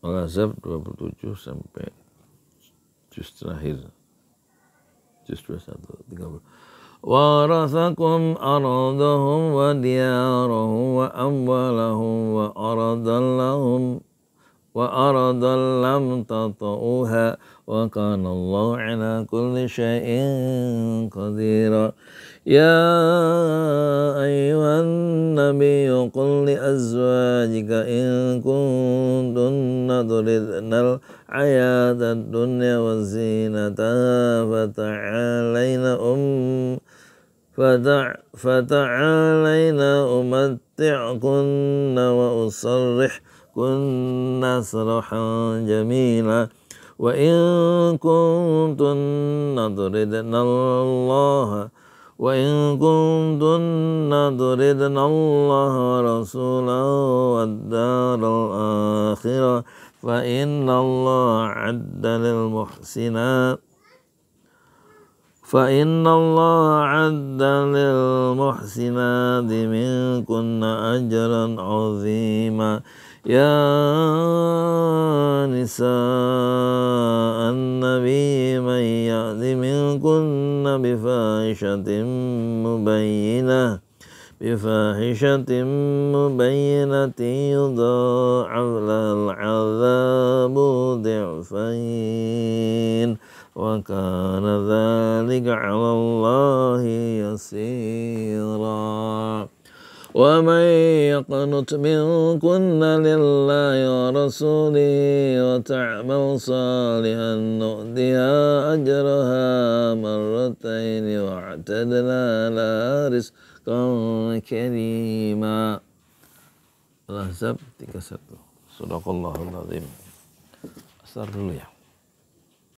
Al-Azab 27 sampai juz terakhir. Juz 21, 30. ورثكم أرضهم وديارهم وأموالهم وأرضا لهم وأرضا لم تطؤوها وكان الله على كل شيء قدير يا أيها النبي قل لأزواجك إن كنتن تردن الحياة الدنيا وزينتها فتعالين أم فتعالين أمتعكن وأصرحكن سرحا جميلا وإن كنتن تردن الله وإن كنتن تردن الله ورسوله والدار الآخرة فإن الله عد للمحسنات فإن الله عد للمحسنات منكن أجرا عظيما يا نساء النبي من كن بفاحشة مبينة بفاحشة مبينة يضاعف لها العذاب ضعفين وكان ذلك على الله يسيرا ومن يقنت منكن لله ورسوله وتعمل صالحا نؤديها أجرها مرتين واعتدنا لها رزقا كريما الله ahzab 31 صدق الله العظيم. dulu الله.